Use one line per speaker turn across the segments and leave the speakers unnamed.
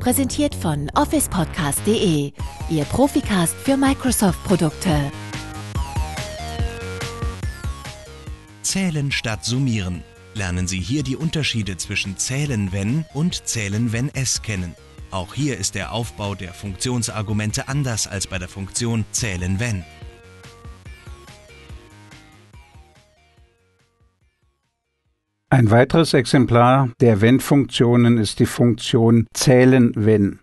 Präsentiert von officepodcast.de, Ihr Proficast für Microsoft-Produkte. Zählen statt Summieren. Lernen Sie hier die Unterschiede zwischen Zählen wenn und Zählen wenn es kennen. Auch hier ist der Aufbau der Funktionsargumente anders als bei der Funktion Zählen wenn. Ein weiteres Exemplar der Wenn-Funktionen ist die Funktion zählen wenn.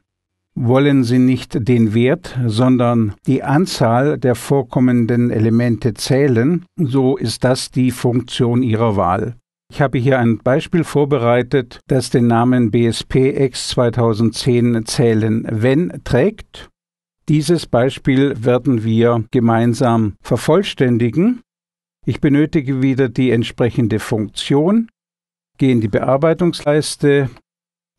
Wollen Sie nicht den Wert, sondern die Anzahl der vorkommenden Elemente zählen, so ist das die Funktion Ihrer Wahl. Ich habe hier ein Beispiel vorbereitet, das den Namen BSPX 2010 zählen wenn trägt. Dieses Beispiel werden wir gemeinsam vervollständigen. Ich benötige wieder die entsprechende Funktion gehe in die Bearbeitungsleiste,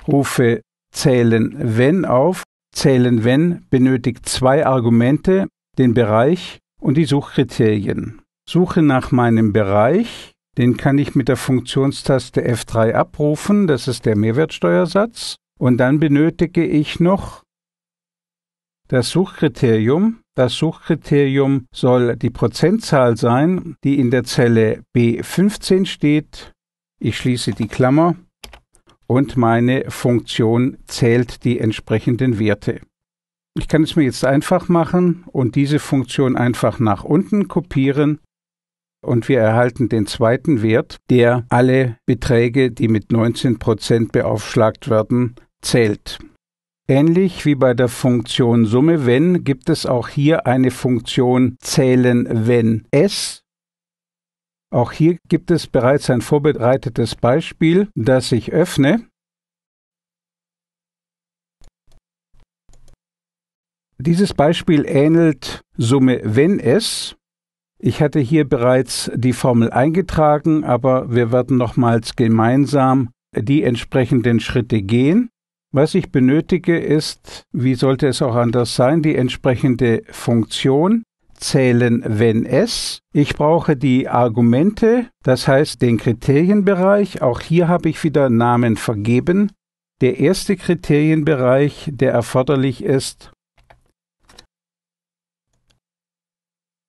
rufe Zählen wenn auf. Zählen wenn benötigt zwei Argumente, den Bereich und die Suchkriterien. Suche nach meinem Bereich, den kann ich mit der Funktionstaste F3 abrufen, das ist der Mehrwertsteuersatz. Und dann benötige ich noch das Suchkriterium. Das Suchkriterium soll die Prozentzahl sein, die in der Zelle B15 steht ich schließe die Klammer und meine Funktion zählt die entsprechenden Werte. Ich kann es mir jetzt einfach machen und diese Funktion einfach nach unten kopieren und wir erhalten den zweiten Wert, der alle Beträge, die mit 19% beaufschlagt werden, zählt. Ähnlich wie bei der Funktion Summe wenn gibt es auch hier eine Funktion zählen wenn s auch hier gibt es bereits ein vorbereitetes Beispiel, das ich öffne. Dieses Beispiel ähnelt Summe wenn es. Ich hatte hier bereits die Formel eingetragen, aber wir werden nochmals gemeinsam die entsprechenden Schritte gehen. Was ich benötige ist, wie sollte es auch anders sein, die entsprechende Funktion, zählen, wenn es. Ich brauche die Argumente, das heißt den Kriterienbereich. Auch hier habe ich wieder Namen vergeben. Der erste Kriterienbereich, der erforderlich ist,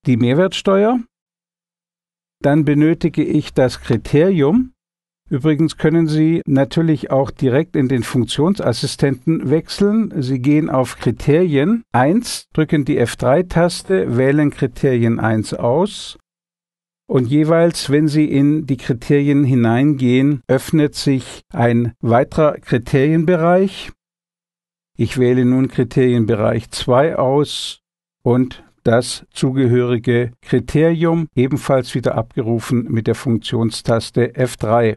die Mehrwertsteuer. Dann benötige ich das Kriterium, Übrigens können Sie natürlich auch direkt in den Funktionsassistenten wechseln. Sie gehen auf Kriterien 1, drücken die F3-Taste, wählen Kriterien 1 aus und jeweils, wenn Sie in die Kriterien hineingehen, öffnet sich ein weiterer Kriterienbereich. Ich wähle nun Kriterienbereich 2 aus und das zugehörige Kriterium ebenfalls wieder abgerufen mit der Funktionstaste F3.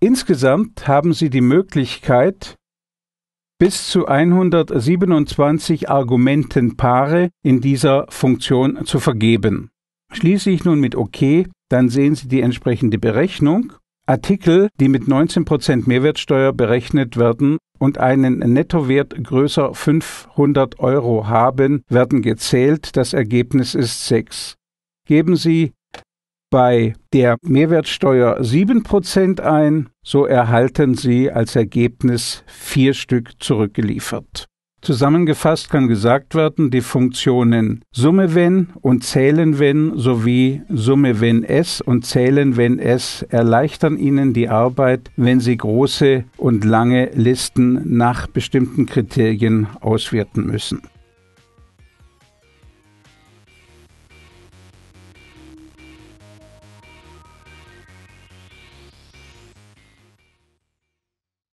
Insgesamt haben Sie die Möglichkeit, bis zu 127 Argumentenpaare in dieser Funktion zu vergeben. Schließe ich nun mit OK, dann sehen Sie die entsprechende Berechnung. Artikel, die mit 19% Mehrwertsteuer berechnet werden und einen Nettowert größer 500 Euro haben, werden gezählt. Das Ergebnis ist 6. Geben Sie bei der Mehrwertsteuer 7% ein, so erhalten Sie als Ergebnis vier Stück zurückgeliefert. Zusammengefasst kann gesagt werden, die Funktionen Summe wenn und Zählen wenn sowie Summe wenn es und Zählen wenn es erleichtern Ihnen die Arbeit, wenn Sie große und lange Listen nach bestimmten Kriterien auswerten müssen.